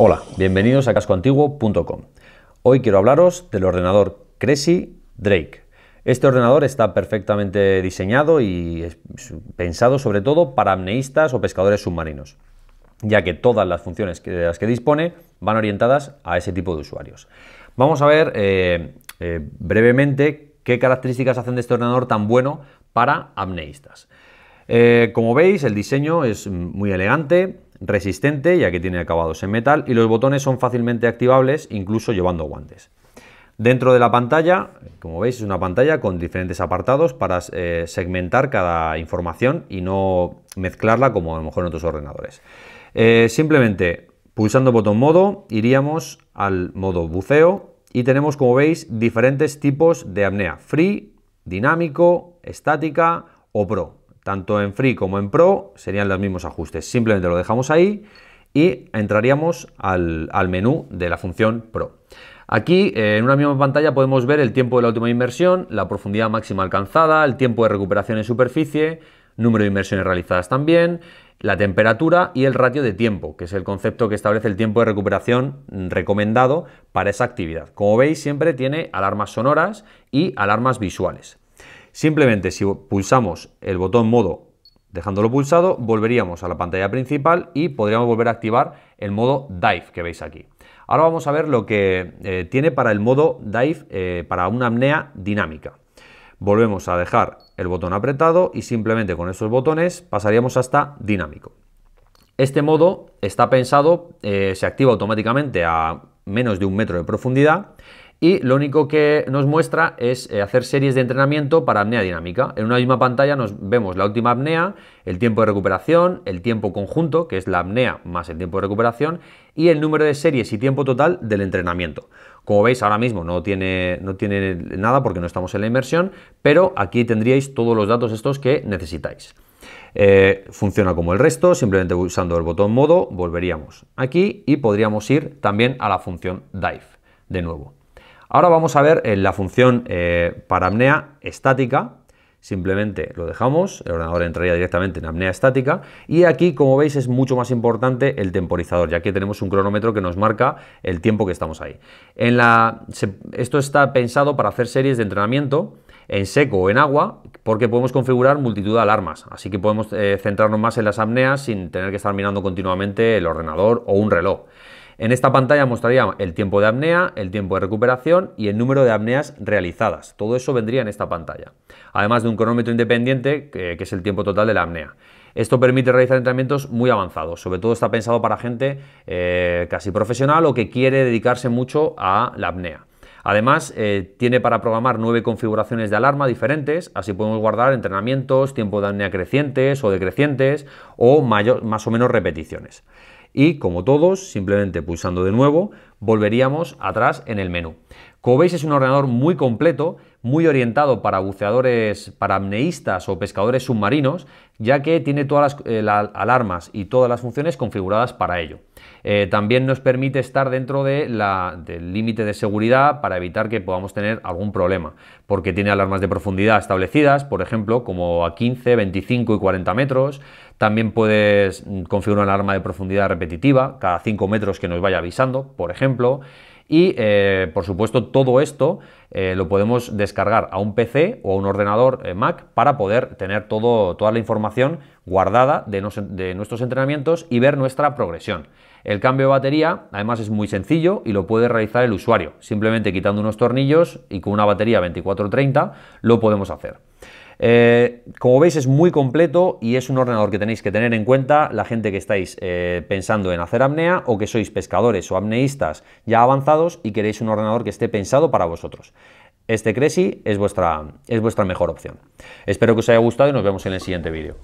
Hola, bienvenidos a cascoantiguo.com. Hoy quiero hablaros del ordenador Cressi Drake. Este ordenador está perfectamente diseñado y pensado sobre todo para amneístas o pescadores submarinos, ya que todas las funciones de las que dispone van orientadas a ese tipo de usuarios. Vamos a ver eh, eh, brevemente qué características hacen de este ordenador tan bueno para amneístas. Eh, como veis, el diseño es muy elegante, resistente, ya que tiene acabados en metal, y los botones son fácilmente activables incluso llevando guantes. Dentro de la pantalla, como veis, es una pantalla con diferentes apartados para eh, segmentar cada información y no mezclarla como a lo mejor en otros ordenadores. Eh, simplemente pulsando botón modo iríamos al modo buceo y tenemos, como veis, diferentes tipos de apnea. Free, dinámico, estática o pro tanto en Free como en Pro serían los mismos ajustes. Simplemente lo dejamos ahí y entraríamos al, menú de la función Pro. Aquí eh, en una misma pantalla podemos ver el tiempo de la última inmersión, la profundidad máxima alcanzada, el tiempo de recuperación en superficie, número de inmersiones realizadas también, la temperatura y el ratio de tiempo, que es el concepto que establece el tiempo de recuperación recomendado para esa actividad. Como veis, siempre tiene alarmas sonoras y alarmas visuales. Simplemente si pulsamos el botón modo dejándolo pulsado, volveríamos a la pantalla principal y podríamos volver a activar el modo Dive que veis aquí. Ahora vamos a ver lo que eh, tiene para el modo Dive eh, para una apnea dinámica. Volvemos a dejar el botón apretado y simplemente con estos botones pasaríamos hasta dinámico. Este modo está pensado, eh, se activa automáticamente a menos de un metro de profundidad y lo único que nos muestra es eh, hacer series de entrenamiento para apnea dinámica. En una misma pantalla nos vemos la última apnea, el tiempo de recuperación, el tiempo conjunto, que es la apnea más el tiempo de recuperación, y el número de series y tiempo total del entrenamiento. Como veis, ahora mismo no tiene, nada porque no estamos en la inmersión, pero aquí tendríais todos los datos estos que necesitáis. Eh, funciona como el resto, simplemente usando el botón modo volveríamos aquí y podríamos ir también a la función dive de nuevo. Ahora vamos a ver en eh, la función eh, para apnea estática. Simplemente lo dejamos, el ordenador entraría directamente en apnea estática y aquí, como veis, es mucho más importante el temporizador, ya que tenemos un cronómetro que nos marca el tiempo que estamos ahí. esto está pensado para hacer series de entrenamiento en seco o en agua, porque podemos configurar multitud de alarmas, así que podemos eh, centrarnos más en las apneas sin tener que estar mirando continuamente el ordenador o un reloj. En esta pantalla mostraría el tiempo de apnea, el tiempo de recuperación y el número de apneas realizadas. Todo eso vendría en esta pantalla. Además de un cronómetro independiente, que, es el tiempo total de la apnea. Esto permite realizar entrenamientos muy avanzados, sobre todo está pensado para gente eh, casi profesional o que quiere dedicarse mucho a la apnea. Además, eh, tiene para programar nueve configuraciones de alarma diferentes, así podemos guardar entrenamientos, tiempo de apnea crecientes o decrecientes o mayor, más o menos repeticiones y como todos, simplemente pulsando de nuevo, volveríamos atrás en el menú. Como veis es un ordenador muy completo muy orientado para buceadores, para amneístas o pescadores submarinos, ya que tiene todas las eh, alarmas y todas las funciones configuradas para ello. Eh, también nos permite estar dentro del límite de seguridad para evitar que podamos tener algún problema, porque tiene alarmas de profundidad establecidas, por ejemplo, como a 15, 25 y 40 metros. También puedes mm, configurar una alarma de profundidad repetitiva cada 5 metros que nos vaya avisando, por ejemplo. Y eh, por supuesto todo esto eh, lo podemos descargar a un PC o a un ordenador eh, Mac para poder tener toda la información guardada de, de nuestros entrenamientos y ver nuestra progresión. El cambio de batería además es muy sencillo y lo puede realizar el usuario. Simplemente quitando unos tornillos y con una batería 2430 lo podemos hacer. Eh, como veis es muy completo y es un ordenador que tenéis que tener en cuenta la gente que estáis eh, pensando en hacer apnea o que sois pescadores o apneístas ya avanzados y queréis un ordenador que esté pensado para vosotros. Este Cresi es vuestra, es vuestra mejor opción. Espero que os haya gustado y nos vemos en el siguiente vídeo.